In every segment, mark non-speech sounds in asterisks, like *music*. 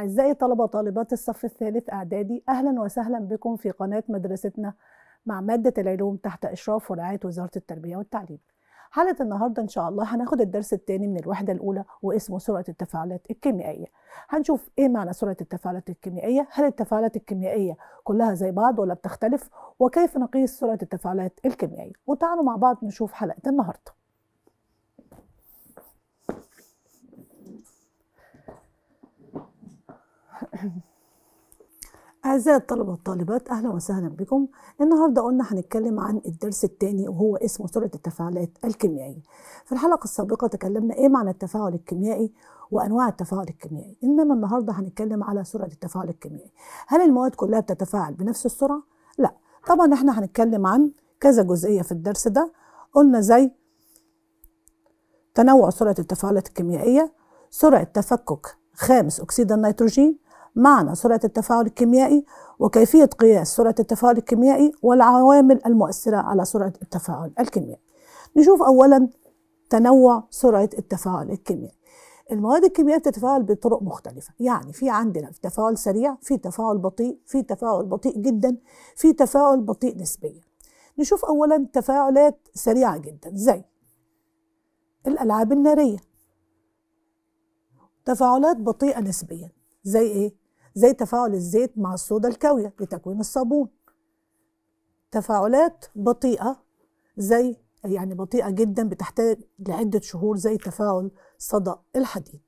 أعزائي طلبة طالبات الصف الثالث إعدادي أهلا وسهلا بكم في قناة مدرستنا مع مادة العلوم تحت إشراف ورعاية وزارة التربية والتعليم حلقة النهاردة إن شاء الله هناخد الدرس الثاني من الوحدة الأولى واسمه سرعة التفاعلات الكيميائية هنشوف إيه معنى سرعة التفاعلات الكيميائية هل التفاعلات الكيميائية كلها زي بعض ولا بتختلف وكيف نقيس سرعة التفاعلات الكيميائية وتعالوا مع بعض نشوف حلقة النهارده *laughs* أعزائي الطلبة والطالبات أهلا وسهلا بكم النهاردة قلنا هنتكلم عن الدرس الثاني وهو اسمه سرعة التفاعلات الكيميائية في الحلقة السابقة تكلمنا إيه معنى التفاعل الكيميائي وأنواع التفاعل الكيميائي إنما النهاردة هنتكلم على سرعة التفاعل الكيميائي هل المواد كلها بتتفاعل بنفس السرعة؟ لا طبعا احنا هنتكلم عن كذا جزئية في الدرس ده قلنا زي تنوع سرعة التفاعلات الكيميائية سرعة تفكك خامس أكسيد النيتروجين معنى سرعة التفاعل الكيميائي وكيفية قياس سرعة التفاعل الكيميائي والعوامل المؤثرة على سرعة التفاعل الكيميائي نشوف أولا تنوع سرعة التفاعل الكيميائي المواد الكيميائية بتتفاعل بطرق مختلفة يعني في عندنا في تفاعل سريع في تفاعل بطيء في تفاعل بطيء جدا في تفاعل بطيء نسبيا نشوف أولا تفاعلات سريعة جدا زي الألعاب النارية تفاعلات بطيئة نسبيا زي إيه؟ زي تفاعل الزيت مع الصودا الكاوية لتكوين الصابون تفاعلات بطيئة زي يعني بطيئة جدا بتحتاج لعدة شهور زي تفاعل صدأ الحديد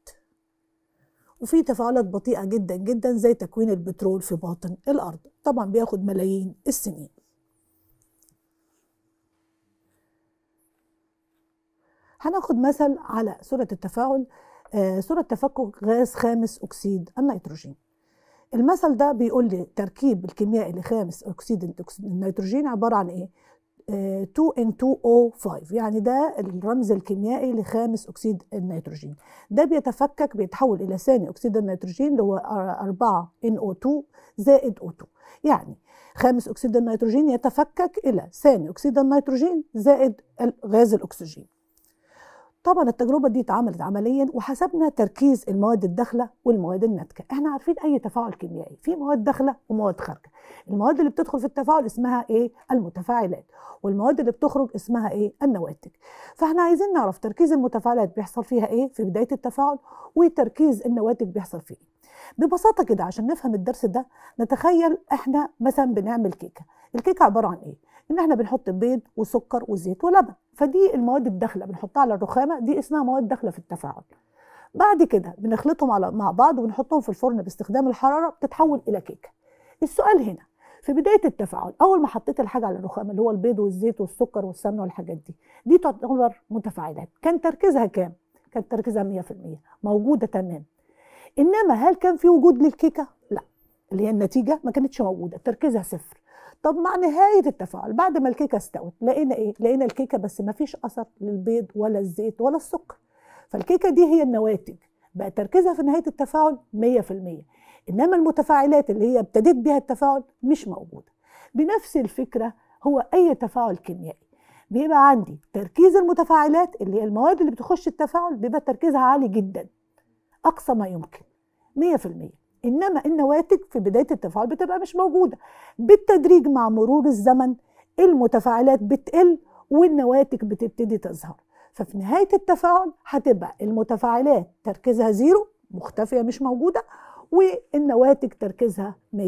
وفي تفاعلات بطيئة جدا جدا زي تكوين البترول في باطن الأرض طبعا بياخد ملايين السنين هناخد مثل على سرعة التفاعل آه، سرعة تفكك غاز خامس أكسيد النيتروجين المثل ده بيقول لي تركيب الكيميائي لخامس اكسيد النيتروجين عباره عن ايه؟ 2N2O5 آه، يعني ده الرمز الكيميائي لخامس أكسيد النيتروجين ده بيتفكك بيتحول إلى ثاني أكسيد النيتروجين اللي هو 4NO2 زائد O2 يعني خامس أكسيد النيتروجين يتفكك إلى ثاني أكسيد النيتروجين زائد غاز الأكسجين طبعا التجربه دي اتعملت عمليا وحسبنا تركيز المواد الداخله والمواد الناتجه احنا عارفين اي تفاعل كيميائي في مواد داخله ومواد خارجه المواد اللي بتدخل في التفاعل اسمها ايه المتفاعلات والمواد اللي بتخرج اسمها ايه النواتج فاحنا عايزين نعرف تركيز المتفاعلات بيحصل فيها ايه في بدايه التفاعل وتركيز النواتج بيحصل فيه ايه ببساطه كده عشان نفهم الدرس ده نتخيل احنا مثلا بنعمل كيكه الكيكه عباره عن ايه ان احنا بنحط بيض وسكر وزيت ولبن فدي المواد الداخله بنحطها على الرخامه دي اسمها مواد داخله في التفاعل بعد كده بنخلطهم على مع بعض وبنحطهم في الفرن باستخدام الحراره بتتحول الى كيكه السؤال هنا في بدايه التفاعل اول ما حطيت الحاجه على الرخام اللي هو البيض والزيت والسكر والسمنه والحاجات دي دي تعتبر متفاعلات كان تركيزها كام كان تركيزها 100% موجوده تمام انما هل كان في وجود للكيكه لا اللي هي النتيجه ما كانتش موجوده تركيزها صفر طب مع نهايه التفاعل بعد ما الكيكه استوت لقينا ايه لقينا الكيكه بس ما فيش اثر للبيض ولا الزيت ولا السكر فالكيكه دي هي النواتج بقى تركيزها في نهايه التفاعل 100% انما المتفاعلات اللي هي ابتديت بها التفاعل مش موجوده بنفس الفكره هو اي تفاعل كيميائي بيبقى عندي تركيز المتفاعلات اللي هي المواد اللي بتخش التفاعل بيبقى تركيزها عالي جدا اقصى ما يمكن 100% انما النواتج في بدايه التفاعل بتبقى مش موجوده بالتدريج مع مرور الزمن المتفاعلات بتقل والنواتج بتبتدي تظهر ففي نهايه التفاعل هتبقى المتفاعلات تركيزها زيرو مختفيه مش موجوده والنواتج تركيزها 100%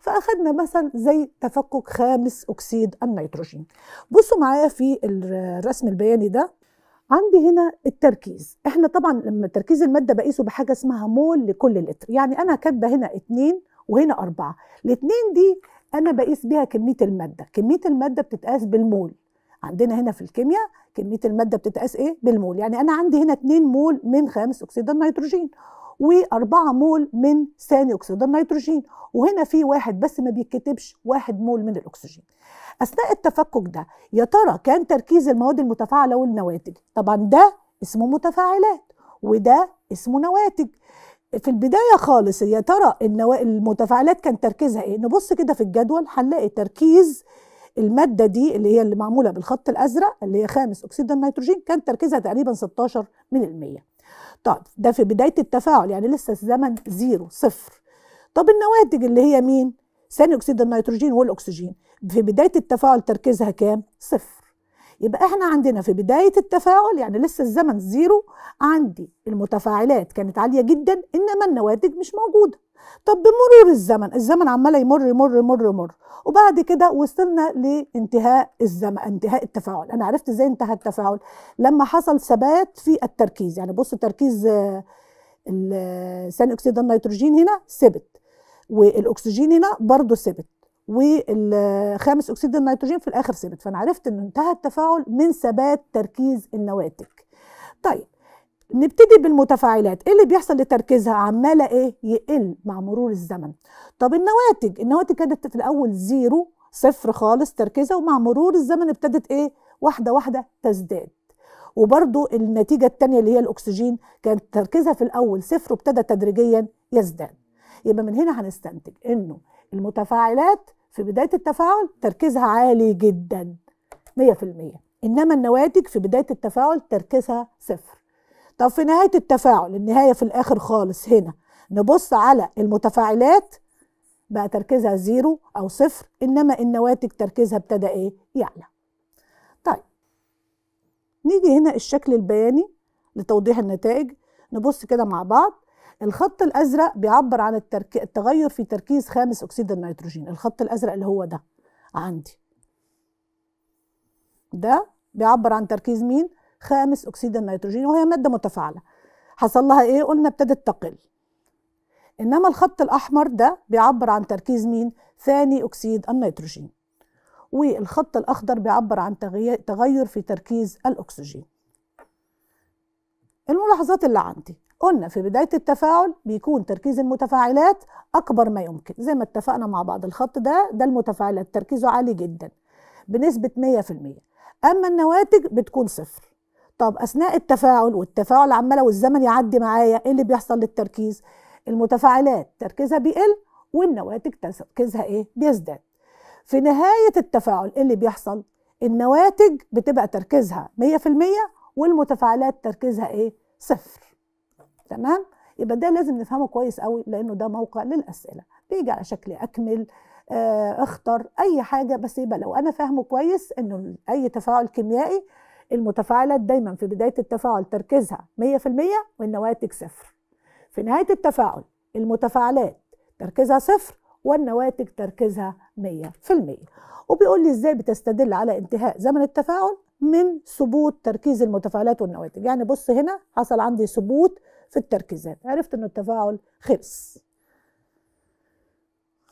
فاخدنا مثل زي تفكك خامس اكسيد النيتروجين بصوا معايا في الرسم البياني ده عندي هنا التركيز احنا طبعا لما تركيز الماده بقيسه بحاجه اسمها مول لكل لتر يعني انا كاتبه هنا اتنين وهنا أربعة الاتنين دي انا بقيس بيها كميه الماده كميه الماده بتتقاس بالمول عندنا هنا في الكيمياء كميه الماده بتتقاس ايه بالمول يعني انا عندي هنا 2 مول من خامس اكسيد النيتروجين و4 مول من ثاني اكسيد النيتروجين وهنا في واحد بس ما بيتكتبش واحد مول من الاكسجين اثناء التفكك ده يا ترى كان تركيز المواد المتفاعله والنواتج طبعا ده اسمه متفاعلات وده اسمه نواتج في البدايه خالص يا ترى النوا... المتفاعلات كان تركيزها ايه نبص كده في الجدول هنلاقي تركيز الماده دي اللي هي اللي معموله بالخط الازرق اللي هي خامس اكسيد النيتروجين كان تركيزها تقريبا 16 من المية طب ده في بداية التفاعل يعني لسه الزمن زيرو صفر طب النواتج اللي هي مين؟ ثاني أكسيد النيتروجين والأكسجين في بداية التفاعل تركيزها كام؟ صفر يبقى احنا عندنا في بدايه التفاعل يعني لسه الزمن زيرو عندي المتفاعلات كانت عاليه جدا انما النواتج مش موجوده طب بمرور الزمن الزمن عمال يمر يمر يمر يمر وبعد كده وصلنا لانتهاء الزمن انتهاء التفاعل انا عرفت ازاي انتهى التفاعل لما حصل ثبات في التركيز يعني بص تركيز ثاني اكسيد النيتروجين هنا ثبت والاكسجين هنا برضه ثبت والخامس اكسيد النيتروجين في الاخر ثبت فانا عرفت ان انتهى التفاعل من ثبات تركيز النواتج طيب نبتدي بالمتفاعلات ايه اللي بيحصل لتركيزها عماله ايه يقل مع مرور الزمن طب النواتج النواتج كانت في الاول زيرو صفر خالص تركيزها ومع مرور الزمن ابتدت ايه واحده واحده تزداد وبرضو النتيجة التانية اللي هي الأكسجين كانت تركيزها في الأول صفر وابتدى تدريجيا يزداد يبقى من هنا هنستنتج إنه المتفاعلات في بداية التفاعل تركيزها عالي جدا 100% إنما النواتج في بداية التفاعل تركيزها صفر طب في نهاية التفاعل النهاية في الآخر خالص هنا نبص على المتفاعلات بقى تركيزها زيرو أو صفر إنما النواتج تركيزها ابتدى إيه يعلى طيب نيجي هنا الشكل البياني لتوضيح النتائج نبص كده مع بعض الخط الازرق بيعبر عن الترك... التغير في تركيز خامس اكسيد النيتروجين الخط الازرق اللي هو ده عندي ده بيعبر عن تركيز مين خامس اكسيد النيتروجين وهي ماده متفاعله حصل لها ايه قلنا ابتدت تقل انما الخط الاحمر ده بيعبر عن تركيز مين ثاني اكسيد النيتروجين والخط الاخضر بيعبر عن تغير في تركيز الاكسجين الملاحظات اللي عندي قلنا في بداية التفاعل بيكون تركيز المتفاعلات أكبر ما يمكن زي ما اتفقنا مع بعض الخط ده ده المتفاعلات تركيزه عالي جدا بنسبة 100% أما النواتج بتكون صفر طب أثناء التفاعل والتفاعل عمالة والزمن يعدي معايا إيه اللي بيحصل للتركيز؟ المتفاعلات تركيزها بيقل والنواتج تركيزها إيه؟ بيزداد في نهاية التفاعل إيه اللي بيحصل؟ النواتج بتبقى تركيزها 100% والمتفاعلات تركيزها إيه؟ صفر تمام يبقى ده لازم نفهمه كويس قوي لانه ده موقع للاسئله بيجي على شكل اكمل آه، اختر اي حاجه بس يبقى لو انا فاهمه كويس انه اي تفاعل كيميائي المتفاعلات دايما في بدايه التفاعل تركيزها 100% والنواتج صفر في نهايه التفاعل المتفاعلات تركيزها صفر والنواتج تركيزها 100% وبيقول لي ازاي بتستدل على انتهاء زمن التفاعل من ثبوت تركيز المتفاعلات والنواتج يعني بص هنا حصل عندي ثبوت في التركيزات عرفت انه التفاعل خلص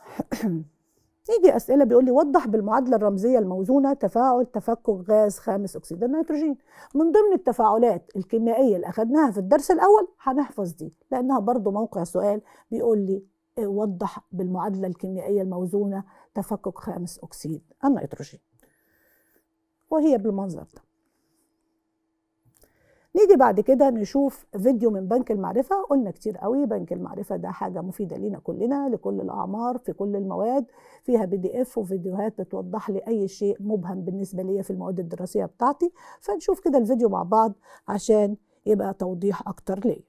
*clears throat* يجي اسئله بيقول لي وضح بالمعادله الرمزيه الموزونه تفاعل تفكك غاز خامس اكسيد النيتروجين من ضمن التفاعلات الكيميائيه اللي اخذناها في الدرس الاول هنحفظ دي لانها برضو موقع سؤال بيقول لي وضح بالمعادله الكيميائيه الموزونه تفكك خامس اكسيد النيتروجين وهي بالمنظر ده نيجي بعد كده نشوف فيديو من بنك المعرفة قلنا كتير قوي بنك المعرفة ده حاجة مفيدة لينا كلنا لكل الأعمار في كل المواد فيها بي دي اف وفيديوهات بتوضح لي أي شيء مبهم بالنسبة ليا في المواد الدراسية بتاعتي فنشوف كده الفيديو مع بعض عشان يبقى توضيح أكتر ليا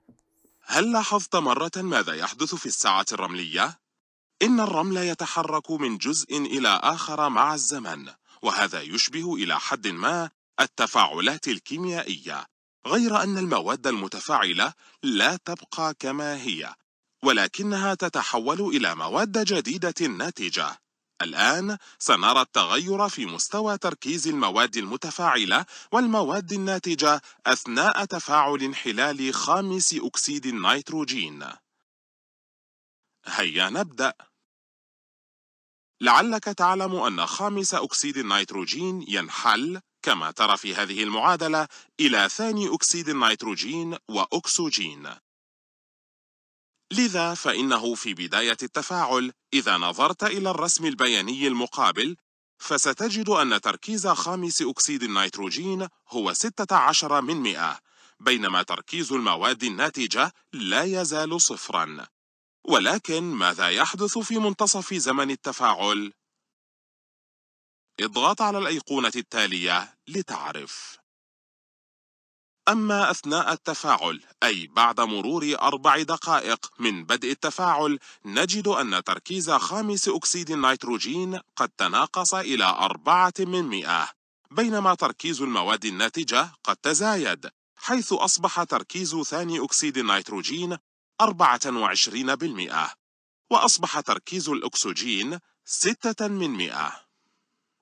هل لاحظت مرة ماذا يحدث في الساعة الرملية؟ إن الرمل يتحرك من جزء إلى آخر مع الزمن وهذا يشبه إلى حد ما التفاعلات الكيميائية غير أن المواد المتفاعلة لا تبقى كما هي ولكنها تتحول إلى مواد جديدة ناتجة الآن سنرى التغير في مستوى تركيز المواد المتفاعلة والمواد الناتجة أثناء تفاعل انحلال خامس أكسيد النيتروجين هيا نبدأ لعلك تعلم أن خامس أكسيد النيتروجين ينحل كما ترى في هذه المعادلة إلى ثاني أكسيد النيتروجين وأكسجين لذا فإنه في بداية التفاعل إذا نظرت إلى الرسم البياني المقابل فستجد أن تركيز خامس أكسيد النيتروجين هو 16 من 100 بينما تركيز المواد الناتجة لا يزال صفراً ولكن ماذا يحدث في منتصف زمن التفاعل؟ اضغط على الأيقونة التالية لتعرف أما أثناء التفاعل أي بعد مرور أربع دقائق من بدء التفاعل نجد أن تركيز خامس أكسيد النيتروجين قد تناقص إلى أربعة من مئة بينما تركيز المواد الناتجة قد تزايد حيث أصبح تركيز ثاني أكسيد النيتروجين 24% وأصبح تركيز الأكسجين 6 من مئة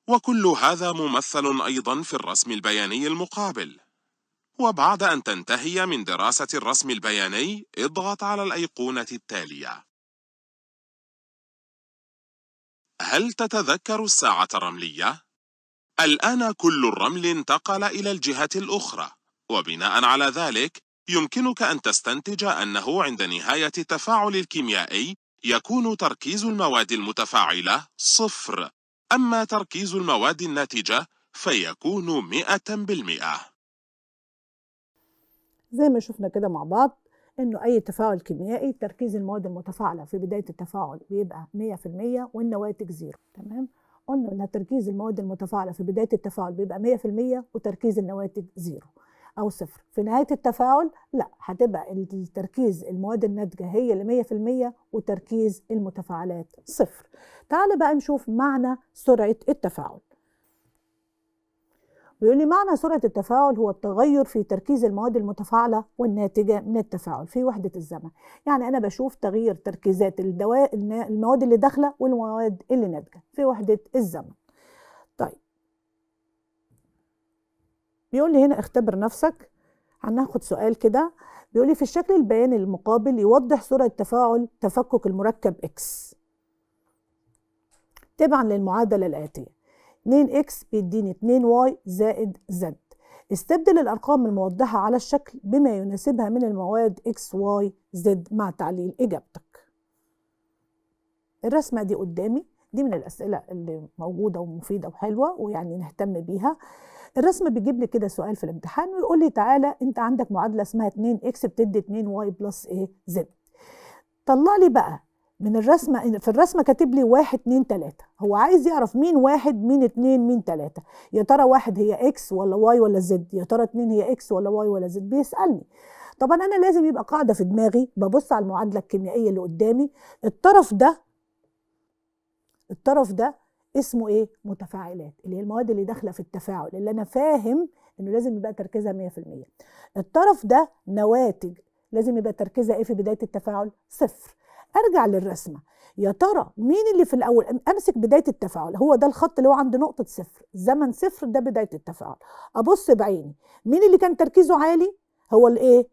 وكل هذا ممثل أيضا في الرسم البياني المقابل وبعد أن تنتهي من دراسة الرسم البياني اضغط على الأيقونة التالية هل تتذكر الساعة الرملية؟ الآن كل الرمل انتقل إلى الجهة الأخرى وبناء على ذلك يمكنك أن تستنتج أنه عند نهاية التفاعل الكيميائي يكون تركيز المواد المتفاعلة صفر أما تركيز المواد الناتجة فيكون 100% زي ما شفنا كده مع بعض انه اي تفاعل كيميائي تركيز المواد المتفاعله في بدايه التفاعل بيبقى 100% والنواتج زيرو تمام قلنا ان تركيز المواد المتفاعله في بدايه التفاعل بيبقى 100% وتركيز النواتج زيرو او صفر في نهايه التفاعل لا هتبقى التركيز المواد الناتجه هي اللي 100% وتركيز المتفاعلات صفر تعال بقى نشوف معنى سرعه التفاعل بيقول لي معنى سرعة التفاعل هو التغير في تركيز المواد المتفاعلة والناتجة من التفاعل في وحدة الزمن يعني أنا بشوف تغيير تركيزات الدواء المواد اللي داخلة والمواد اللي ناتجة في وحدة الزمن بيقول لي هنا اختبر نفسك هناخد سؤال كده بيقول لي في الشكل البياني المقابل يوضح صورة تفاعل تفكك المركب X تبعا للمعادلة الآتية 2X بيديني 2Y زائد Z استبدل الأرقام الموضحة على الشكل بما يناسبها من المواد X, Y, Z مع تعليل إجابتك الرسمة دي قدامي دي من الأسئلة اللي موجودة ومفيدة وحلوة ويعني نهتم بيها الرسم بيجيب لي كده سؤال في الامتحان ويقول لي تعالى انت عندك معادله اسمها 2 اكس بتدي 2 واي بلس ايه زد طلع لي بقى من الرسمه في الرسمه كاتب لي 1 2 3 هو عايز يعرف مين 1 مين 2 مين 3 يا ترى 1 هي اكس ولا واي ولا زد يا ترى 2 هي اكس ولا واي ولا زد بيسالني طبعا انا لازم يبقى قاعده في دماغي ببص على المعادله الكيميائيه اللي قدامي الطرف ده الطرف ده اسمه ايه متفاعلات اللي هي المواد اللي داخله في التفاعل اللي انا فاهم انه لازم يبقى تركيزها 100% الطرف ده نواتج لازم يبقى تركيزها ايه في بدايه التفاعل صفر ارجع للرسمه يا ترى مين اللي في الاول امسك بدايه التفاعل هو ده الخط اللي هو عند نقطه صفر زمن صفر ده بدايه التفاعل ابص بعيني مين اللي كان تركيزه عالي هو الايه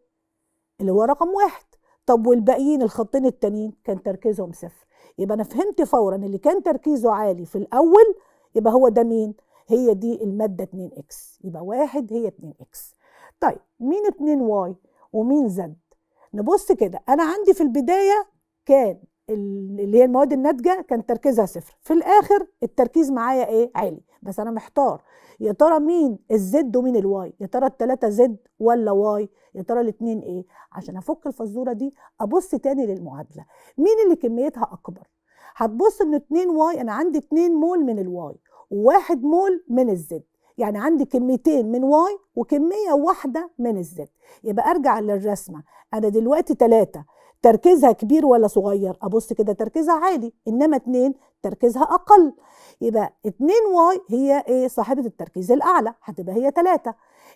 اللي هو رقم واحد طب والباقيين الخطين التانيين كان تركيزهم صفر يبقى انا فهمت فورا اللي كان تركيزه عالي في الاول يبقى هو ده مين هي دي الماده 2 اكس يبقى واحد هي 2 اكس طيب مين 2 واي ومين زد نبص كده انا عندي في البدايه كان اللي هي المواد الناتجه كان تركيزها صفر في الاخر التركيز معايا ايه عالي بس انا محتار يا ترى مين الزد ومين الواي يا ترى الثلاثه زد ولا واي يا ترى الاثنين ايه عشان افك الفزوره دي ابص تاني للمعادله مين اللي كميتها اكبر هتبص ان 2 واي انا عندي 2 مول من الواي وواحد مول من الزد يعني عندي كميتين من واي وكميه واحده من الزد يبقى ارجع للرسمه انا دلوقتي تلاتة تركيزها كبير ولا صغير ابص كده تركيزها عالي انما اتنين تركيزها اقل يبقى اتنين واي هي ايه صاحبه التركيز الاعلى هتبقى هي تلاتة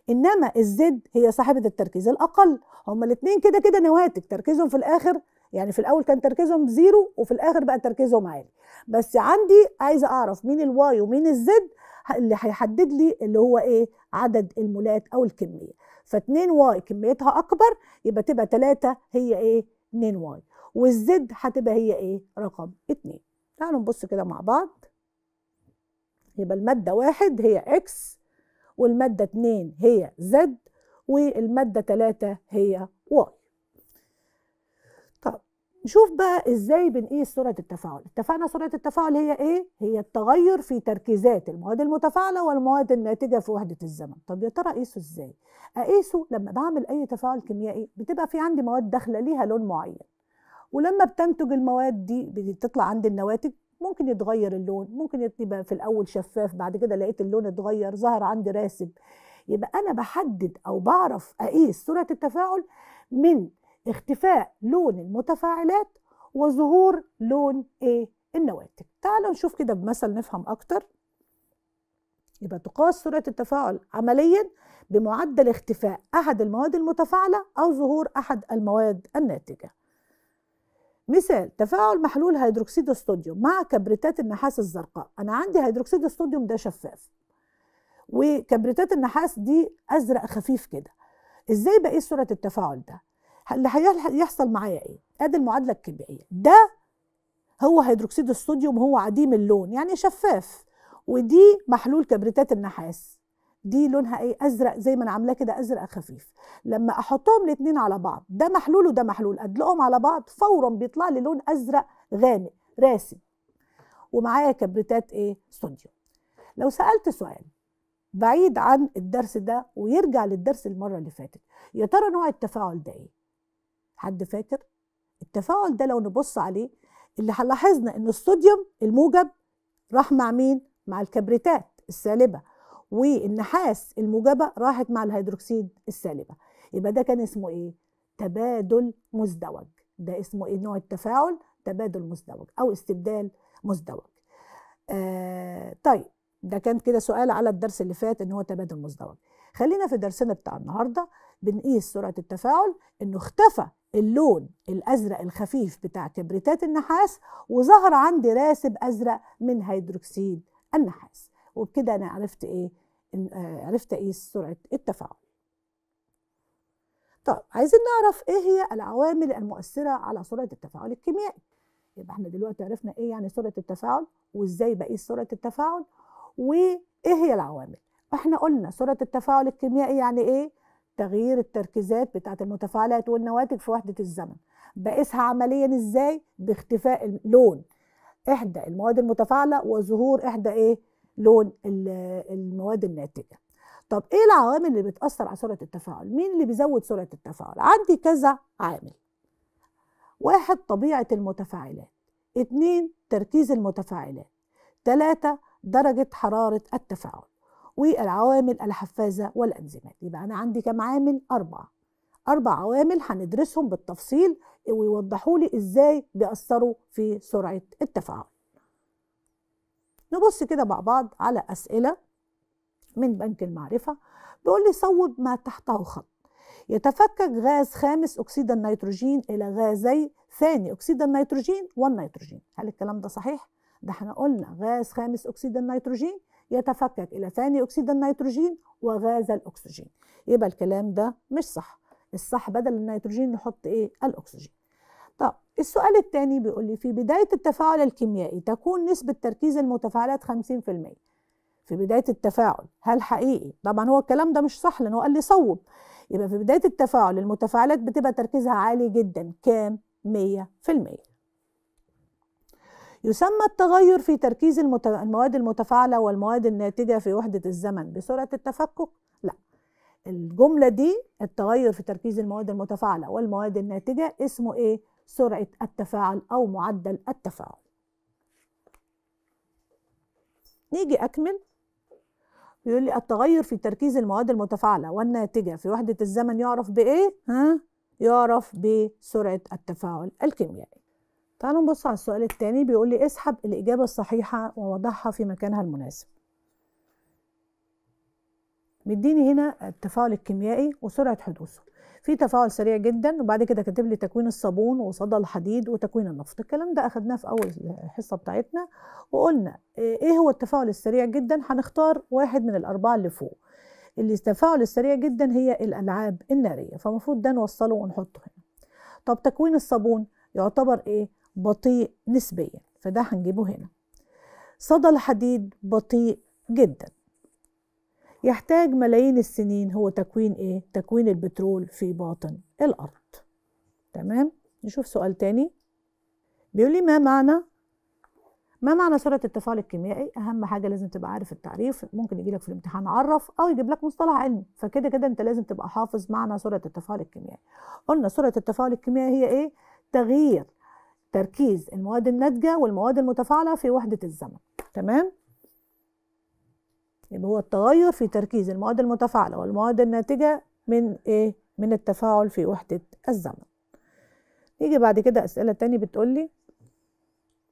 انما الزد هي صاحبه التركيز الاقل هما الاتنين كده كده نواتج تركيزهم في الاخر يعني في الاول كان تركيزهم زيرو وفي الاخر بقى تركيزهم عالي بس عندي عايزه اعرف مين الواي ومين الزد اللي هيحدد لي اللي هو ايه عدد المولات او الكميه فاتنين 2 واي كميتها اكبر يبقى تبقى 3 هي ايه 2 واي والزد هتبقى هي ايه رقم 2 تعالوا نبص كده مع بعض يبقى الماده 1 هي اكس والماده 2 هي زد والماده 3 هي واي نشوف بقى ازاي بنقيس سرعه التفاعل اتفقنا سرعه التفاعل هي ايه هي التغير في تركيزات المواد المتفاعله والمواد الناتجه في وحده الزمن طب يا ترى اقيسه ازاي اقيسه لما بعمل اي تفاعل كيميائي بتبقى في عندي مواد داخله ليها لون معين ولما بتنتج المواد دي بتطلع عند النواتج ممكن يتغير اللون ممكن يبقى في الاول شفاف بعد كده لقيت اللون اتغير ظهر عندي راسب يبقى انا بحدد او بعرف اقيس سرعه التفاعل من اختفاء لون المتفاعلات وظهور لون ايه النواتج تعالوا نشوف كده بمثل نفهم اكتر يبقى تقاس سرعة التفاعل عمليا بمعدل اختفاء أحد المواد المتفاعلة أو ظهور أحد المواد الناتجة مثال تفاعل محلول هيدروكسيد الصوديوم مع كبريتات النحاس الزرقاء أنا عندي هيدروكسيد الصوديوم ده شفاف وكبريتات النحاس دي أزرق خفيف كده إزاي بقيس سرعة التفاعل ده اللي هيحصل معايا ايه ادي المعادله الكيميائيه ده هو هيدروكسيد الصوديوم هو عديم اللون يعني شفاف ودي محلول كبريتات النحاس دي لونها ايه ازرق زي ما انا عاملاه كده ازرق خفيف لما احطهم الاثنين على بعض ده محلول وده محلول ادلقهم على بعض فورا بيطلع لي لون ازرق غامق راسي ومعايا كبريتات ايه صوديوم لو سالت سؤال بعيد عن الدرس ده ويرجع للدرس المره اللي فاتت يا ترى نوع التفاعل ده ايه حد فاكر التفاعل ده لو نبص عليه اللي هنلاحظنا ان الصوديوم الموجب راح مع مين مع الكبريتات السالبه والنحاس الموجبه راحت مع الهيدروكسيد السالبه يبقى ده كان اسمه ايه تبادل مزدوج ده اسمه ايه نوع التفاعل تبادل مزدوج او استبدال مزدوج آه طيب ده كان كده سؤال على الدرس اللي فات ان هو تبادل مزدوج خلينا في درسنا بتاع النهارده بنقيس سرعه التفاعل انه اختفى اللون الازرق الخفيف بتاع كبريتات النحاس وظهر عندي راسب ازرق من هيدروكسيد النحاس وبكده انا عرفت ايه آه، عرفت اقيس سرعه التفاعل طب عايزين نعرف ايه هي العوامل المؤثره على سرعه التفاعل الكيميائي يبقى احنا دلوقتي عرفنا ايه يعني سرعه التفاعل وازاي بقيس إيه سرعه التفاعل وايه هي العوامل احنا قلنا سرعه التفاعل الكيميائي يعني ايه تغيير التركيزات بتاعه المتفاعلات والنواتج في وحده الزمن بقيسها عمليا ازاي باختفاء اللون احدى المواد المتفاعله وظهور احدى ايه لون المواد الناتجه طب ايه العوامل اللي بتاثر على سرعه التفاعل مين اللي بيزود سرعه التفاعل عندي كذا عامل واحد طبيعه المتفاعلات اتنين تركيز المتفاعلات تلاتة درجة حرارة التفاعل والعوامل الحفازة والأنزيمات يبقى أنا عندي كم عامل؟ أربعة أربع عوامل هندرسهم بالتفصيل ويوضحوا لي إزاي بيأثروا في سرعة التفاعل نبص كده مع بعض على أسئلة من بنك المعرفة بيقول لي صوب ما تحته خط يتفكك غاز خامس أكسيد النيتروجين إلى غازي ثاني أكسيد النيتروجين والنيتروجين هل الكلام ده صحيح؟ ده احنا قلنا غاز خامس أكسيد النيتروجين يتفكك إلى ثاني أكسيد النيتروجين وغاز الأكسجين يبقى الكلام ده مش صح الصح بدل النيتروجين نحط إيه الأكسجين طب السؤال الثاني بيقول لي في بداية التفاعل الكيميائي تكون نسبة تركيز المتفاعلات 50% في بداية التفاعل هل حقيقي؟ طبعا هو الكلام ده مش صح لأنه قال لي صوب يبقى في بداية التفاعل المتفاعلات بتبقى تركيزها عالي جدا كام؟ 100% يسمى التغير في تركيز المواد المتفاعلة والمواد الناتجة في وحدة الزمن بسرعة التفكك؟ لا الجملة دي التغير في تركيز المواد المتفاعلة والمواد الناتجة اسمه إيه؟ سرعة التفاعل أو معدل التفاعل نيجي أكمل يقول لي التغير في تركيز المواد المتفاعلة والناتجة في وحدة الزمن يعرف بإيه؟ ها؟ يعرف بسرعة التفاعل الكيميائي تعالوا نبص على السؤال الثاني بيقول لي اسحب الإجابة الصحيحة ووضعها في مكانها المناسب مديني هنا التفاعل الكيميائي وسرعة حدوثه في تفاعل سريع جدا وبعد كده كاتب لي تكوين الصابون وصدى الحديد وتكوين النفط الكلام ده اخدناه في اول الحصه بتاعتنا وقلنا ايه هو التفاعل السريع جدا هنختار واحد من الاربعه اللي فوق اللي التفاعل السريع جدا هي الالعاب الناريه فالمفروض ده نوصله ونحطه هنا طب تكوين الصابون يعتبر ايه بطيء نسبيا فده هنجيبه هنا صدى الحديد بطيء جدا يحتاج ملايين السنين هو تكوين ايه؟ تكوين البترول في باطن الأرض تمام؟ نشوف سؤال تاني بيقول لي ما معنى ما معنى سرعة التفاعل الكيميائي؟ أهم حاجة لازم تبقى عارف التعريف، ممكن يجي لك في الامتحان عرف أو يجيب لك مصطلح علمي، فكده كده أنت لازم تبقى حافظ معنى سرعة التفاعل الكيميائي. قلنا سرعة التفاعل الكيميائي هي إيه؟ تغيير تركيز المواد الناتجة والمواد المتفاعلة في وحدة الزمن تمام؟ يبقى هو التغير في تركيز المواد المتفاعلة والمواد الناتجة من إيه؟ من التفاعل في وحدة الزمن نيجي بعد كده أسئلة بتقول لي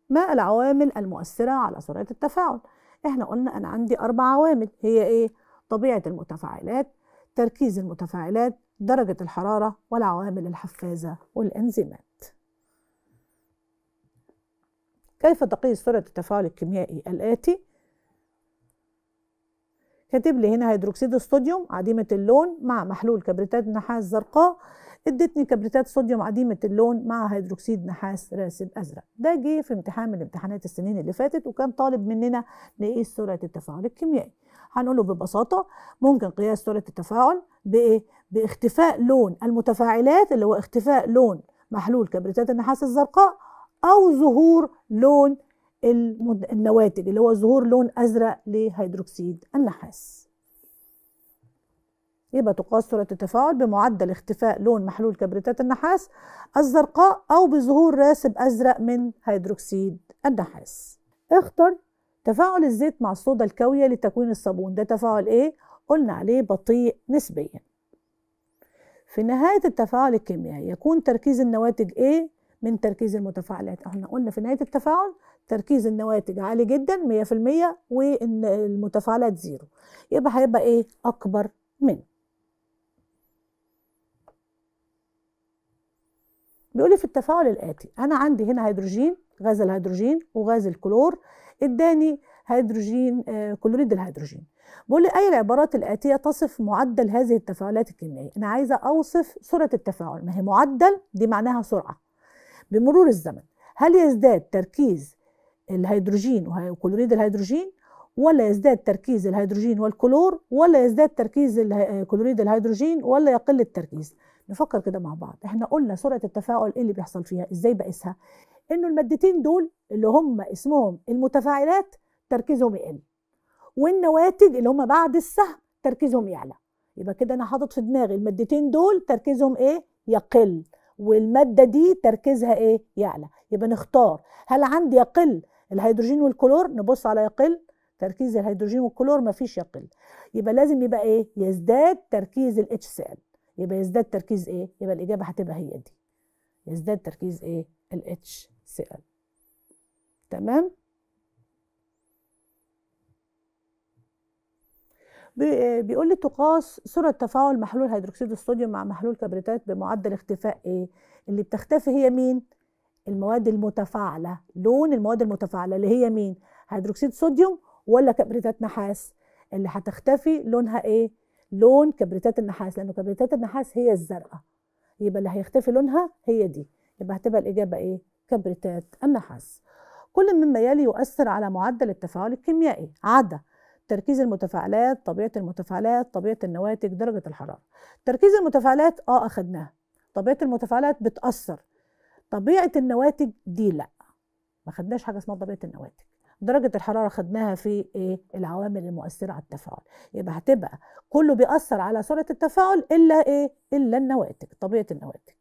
ما العوامل المؤثرة على سرعة التفاعل؟ احنا قلنا أنا عندي أربع عوامل هي إيه؟ طبيعة المتفاعلات تركيز المتفاعلات درجة الحرارة والعوامل الحفازة والإنزيمات كيف تقيس سرعة التفاعل الكيميائي الآتي؟ كاتب لي هنا هيدروكسيد الصوديوم عديمة اللون مع محلول كبريتات نحاس زرقاء ادتني كبريتات صوديوم عديمة اللون مع هيدروكسيد نحاس راسب أزرق ده جه في امتحان من امتحانات السنين اللي فاتت وكان طالب مننا نقيس سرعة التفاعل الكيميائي هنقوله ببساطة ممكن قياس سرعة التفاعل بإيه؟ باختفاء لون المتفاعلات اللي هو اختفاء لون محلول كبريتات النحاس الزرقاء او ظهور لون النواتج اللي هو ظهور لون ازرق لهيدروكسيد النحاس يبقى تقاس سرعه التفاعل بمعدل اختفاء لون محلول كبريتات النحاس الزرقاء او بظهور راسب ازرق من هيدروكسيد النحاس اختر تفاعل الزيت مع الصودا الكاويه لتكوين الصابون ده تفاعل ايه قلنا عليه بطيء نسبيا في نهاية التفاعل الكيميائي يكون تركيز النواتج ايه من تركيز المتفاعلات احنا قلنا في نهايه التفاعل تركيز النواتج عالي جدا 100% والمتفاعلات زيرو يبقى هيبقى ايه اكبر من بيقول لي في التفاعل الاتي انا عندي هنا هيدروجين غاز الهيدروجين وغاز الكلور اداني هيدروجين آه، كلوريد الهيدروجين بيقول لي اي العبارات الاتيه تصف معدل هذه التفاعلات الكيميائيه انا عايزه اوصف سرعه التفاعل ما هي معدل دي معناها سرعه بمرور الزمن هل يزداد تركيز الهيدروجين وكلوريد الهيدروجين ولا يزداد تركيز الهيدروجين والكلور ولا يزداد تركيز كلوريد الهيدروجين ولا يقل التركيز نفكر كده مع بعض احنا قلنا سرعه التفاعل ايه اللي بيحصل فيها ازاي بقيسها انه المادتين دول اللي هم اسمهم المتفاعلات تركيزهم يقل والنواتج اللي هم بعد السهم تركيزهم يعلى يبقى كده انا حاطط في دماغي المادتين دول تركيزهم ايه يقل والماده دي تركيزها ايه يعلى يبقى نختار هل عندي يقل الهيدروجين والكلور نبص على يقل تركيز الهيدروجين والكلور مفيش يقل يبقى لازم يبقى ايه يزداد تركيز الاتش سي ال يبقى يزداد تركيز ايه يبقى الاجابه هتبقى هي دي يزداد تركيز ايه الاتش سي ال تمام بيقول لي تقاس سرعه تفاعل محلول هيدروكسيد الصوديوم مع محلول كبريتات بمعدل اختفاء ايه اللي بتختفي هي مين المواد المتفاعله لون المواد المتفاعله اللي هي مين هيدروكسيد صوديوم ولا كبريتات نحاس اللي هتختفي لونها ايه لون كبريتات النحاس لانه كبريتات النحاس هي الزرقاء يبقى اللي هيختفي لونها هي دي يبقى هتبقى الاجابه ايه كبريتات النحاس كل مما يلي يؤثر على معدل التفاعل الكيميائي عدا تركيز المتفاعلات طبيعه المتفاعلات طبيعه النواتج درجه الحراره تركيز المتفاعلات اه اخدناها طبيعه المتفاعلات بتاثر طبيعه النواتج دي لا ما خدناش حاجه اسمها طبيعه النواتج درجه الحراره خدناها في ايه العوامل المؤثره على التفاعل يبقى هتبقى كله بيأثر على سرعه التفاعل الا ايه الا النواتج طبيعه النواتج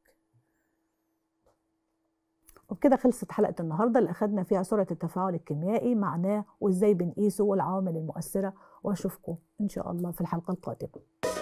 وبكده خلصت حلقه النهارده اللي اخذنا فيها سرعه التفاعل الكيميائي معناه وازاي بنقيسه والعوامل المؤثره واشوفكم ان شاء الله في الحلقه القادمه